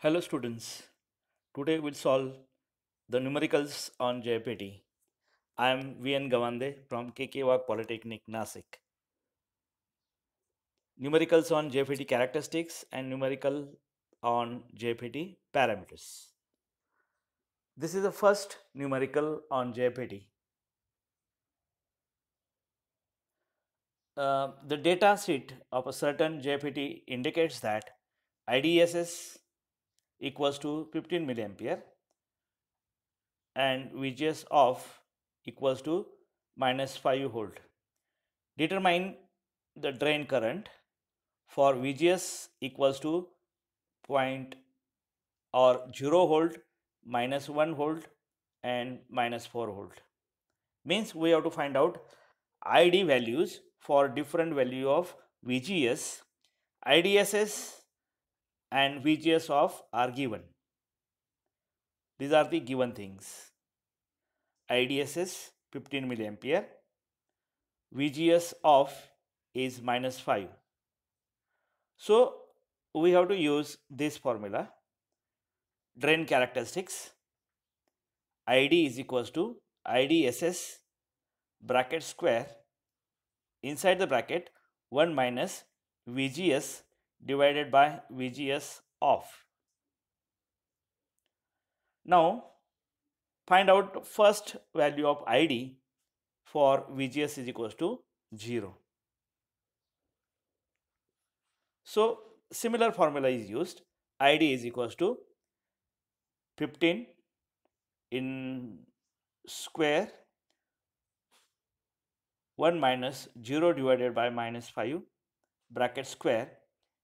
Hello students, today we'll solve the numericals on JPT. I am VN Gawande from KKWAG Polytechnic, Nasik. Numericals on JPT characteristics and numerical on JPT parameters. This is the first numerical on JPT. Uh, the data sheet of a certain JPT indicates that IDSS equals to 15 milliampere and VGS off equals to minus 5 volt. Determine the drain current for VGS equals to point or 0 volt minus 1 volt and minus 4 volt. Means we have to find out ID values for different value of VGS, IDSS and VGS of are given. These are the given things. IDSS 15 milliampere. VGS of is minus 5. So we have to use this formula. Drain characteristics. ID is equals to IDSS bracket square inside the bracket 1 minus VGS divided by VGS off. Now find out first value of ID for VGS is equals to 0. So similar formula is used ID is equals to 15 in square 1 minus 0 divided by minus 5 bracket square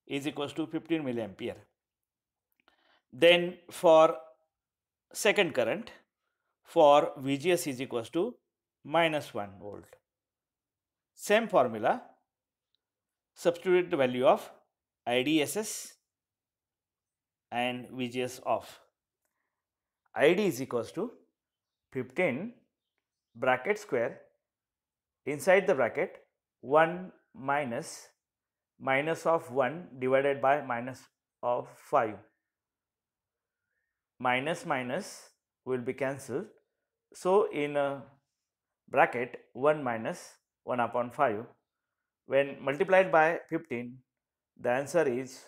is equals to 15 milliampere. Then for second current for VGS is equals to minus 1 volt. Same formula substitute the value of IDSS and VGS off. ID is equals to 15 bracket square inside the bracket 1 minus minus of 1 divided by minus of 5. Minus minus will be cancelled. So, in a bracket 1 minus 1 upon 5 when multiplied by 15 the answer is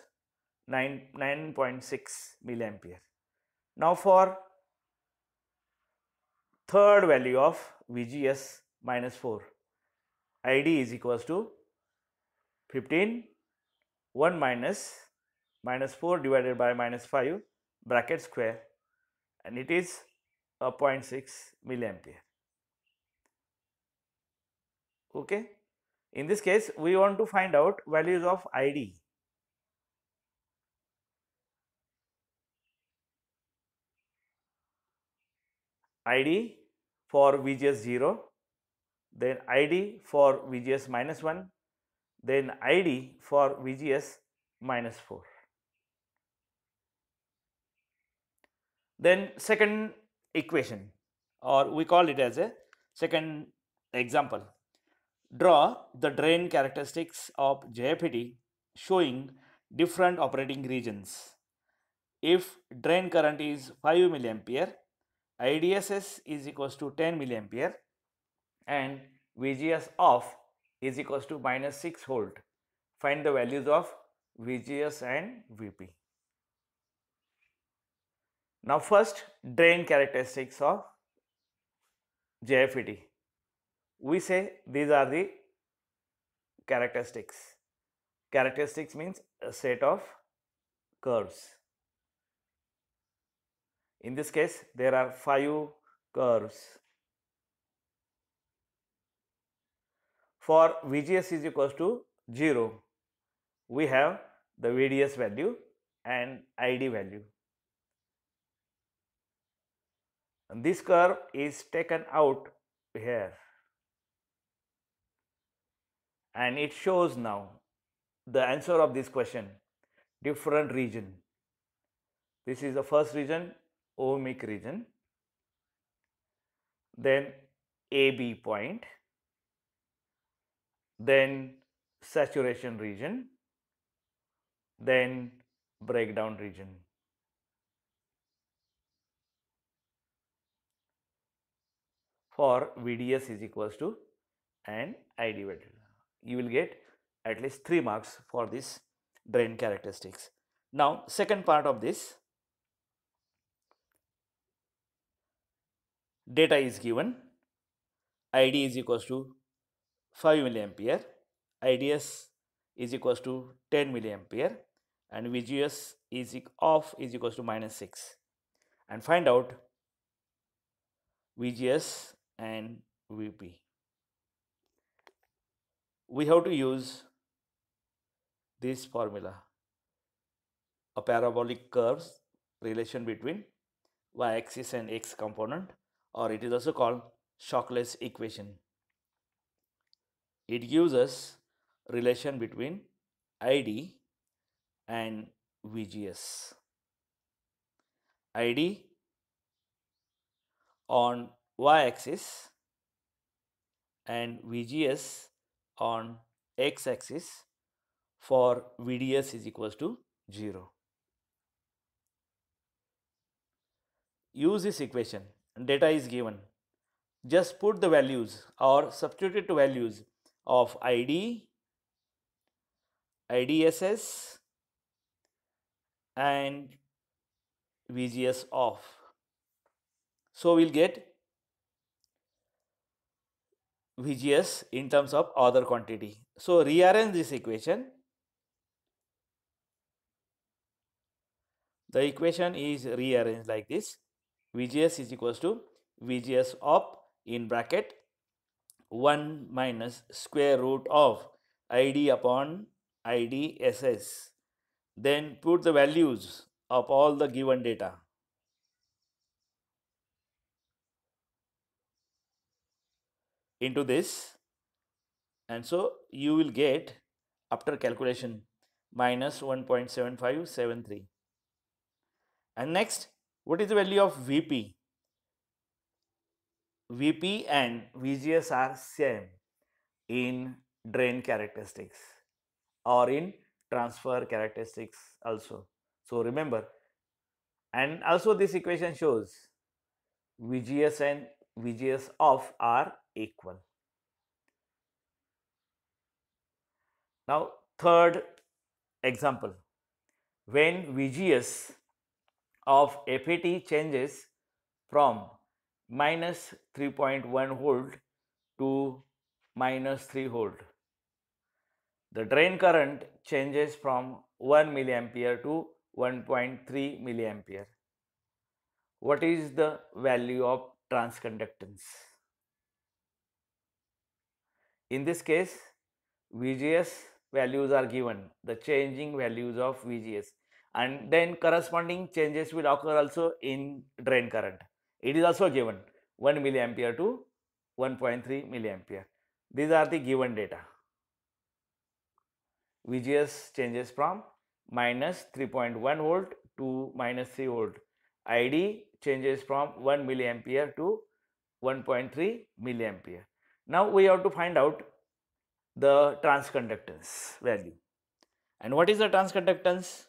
9 9.6 milliampere. Now, for third value of VGS minus 4 ID is equals to 15 1 minus minus 4 divided by minus 5 bracket square and it is a 0.6 milliampere. Okay. In this case, we want to find out values of ID. ID for VGS 0, then ID for VGS minus 1, then ID for VGS minus 4. Then second equation or we call it as a second example. Draw the drain characteristics of JFET showing different operating regions. If drain current is 5 milliampere, IDSS is equals to 10 milliampere and VGS of is equals to minus 6 volt. Find the values of VGS and VP. Now first drain characteristics of JFET. We say these are the characteristics. Characteristics means a set of curves. In this case there are 5 curves for VGS is equals to 0, we have the VDS value and ID value. And this curve is taken out here and it shows now the answer of this question different region. This is the first region ohmic region then AB point then saturation region, then breakdown region. For VDS is equals to and ID value. You will get at least 3 marks for this drain characteristics. Now, second part of this data is given, ID is equals to 5 milliampere, IDS is equals to 10 milliampere and VGS is off is equals to minus 6 and find out VGS and VP. We have to use this formula a parabolic curves relation between y axis and x component or it is also called Shockless equation it gives us relation between id and vgs id on y axis and vgs on x axis for vds is equals to 0 use this equation data is given just put the values or substitute it to values of ID, IDSS and VGS off. So we'll get VGS in terms of other quantity. So rearrange this equation. The equation is rearranged like this. VGS is equals to VGS up in bracket 1 minus square root of id upon idss. Then put the values of all the given data. into this and so you will get after calculation minus 1.7573 and next what is the value of VP VP and VGS are same in drain characteristics or in transfer characteristics also. So remember and also this equation shows VGS and VGS off are equal. Now third example when VGS of FAT changes from minus 3.1 volt to minus 3 volt. The drain current changes from 1 milliampere to 1.3 milliampere. What is the value of transconductance? In this case, VGS values are given, the changing values of VGS and then corresponding changes will occur also in drain current. It is also given 1 milliampere to 1.3 milliampere. These are the given data. VGS changes from minus 3.1 volt to minus 3 volt. ID changes from 1 milliampere to 1.3 milliampere. Now we have to find out the transconductance value. And what is the transconductance?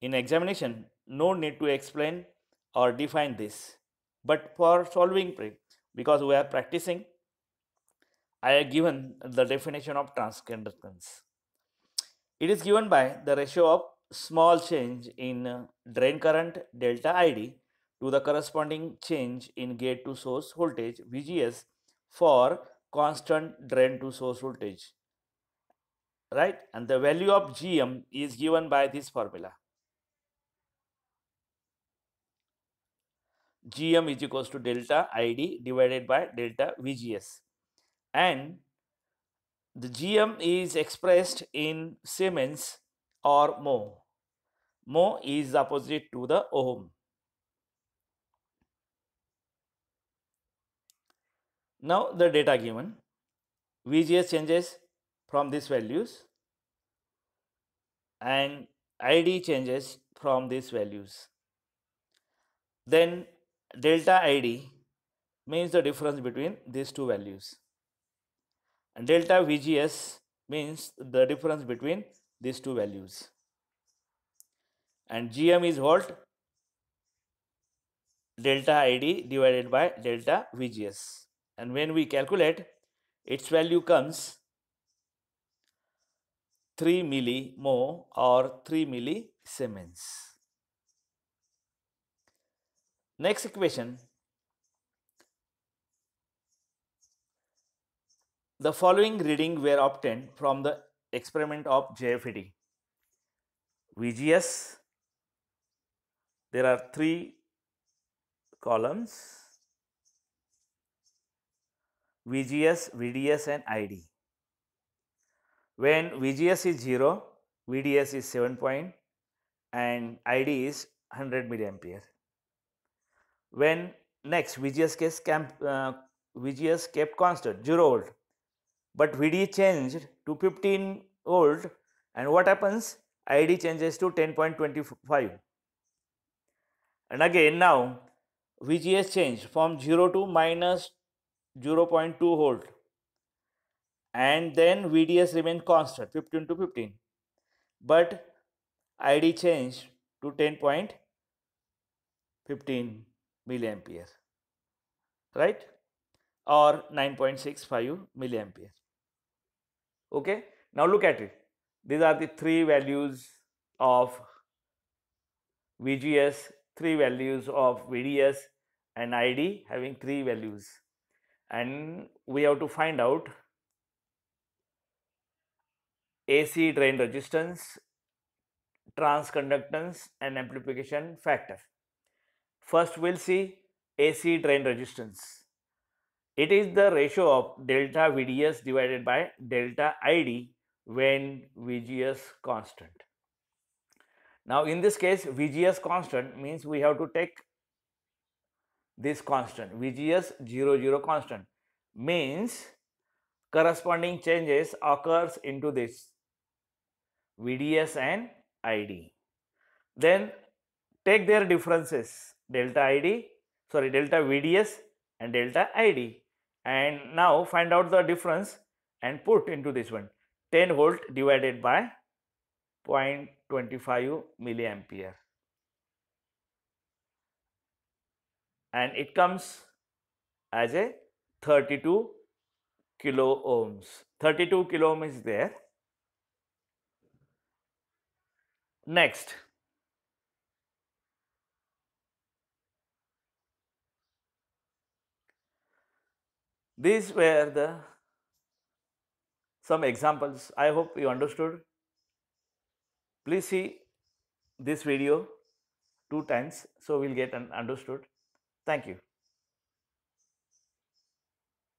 In examination, no need to explain or define this. But for solving, because we are practicing, I have given the definition of transconductance. It is given by the ratio of small change in uh, drain current delta ID to the corresponding change in gate to source voltage VGS for constant drain to source voltage right and the value of gm is given by this formula gm is equals to delta id divided by delta vgs and the gm is expressed in siemens or mo mo is opposite to the ohm now the data given vgs changes from these values and id changes from these values then delta id means the difference between these two values and delta vgs means the difference between these two values and gm is what delta id divided by delta vgs and when we calculate its value comes 3 milli mo or 3 milli siemens Next equation, the following reading were obtained from the experiment of JFET. VGS, there are three columns, VGS, VDS and ID. When VGS is 0, VDS is 7 point and ID is 100 milliampere when next VGS case camp, uh, VGS kept constant 0 volt but VD changed to 15 volt and what happens ID changes to 10.25 and again now VGS changed from 0 to minus 0.2 volt and then VDS remained constant 15 to 15 but ID changed to 10.15 milliampere right or 9.65 milliampere okay now look at it these are the three values of vgs three values of vds and id having three values and we have to find out ac drain resistance transconductance and amplification factor First we'll see AC drain resistance. It is the ratio of delta VDS divided by delta ID when VGS constant. Now in this case VGS constant means we have to take this constant VGS 0 0 constant means corresponding changes occurs into this VDS and ID. Then take their differences delta id sorry delta vds and delta id and now find out the difference and put into this one 10 volt divided by 0.25 milliampere and it comes as a 32 kilo ohms 32 kilo ohm is there next These were the some examples. I hope you understood. Please see this video two times so we'll get an understood. Thank you.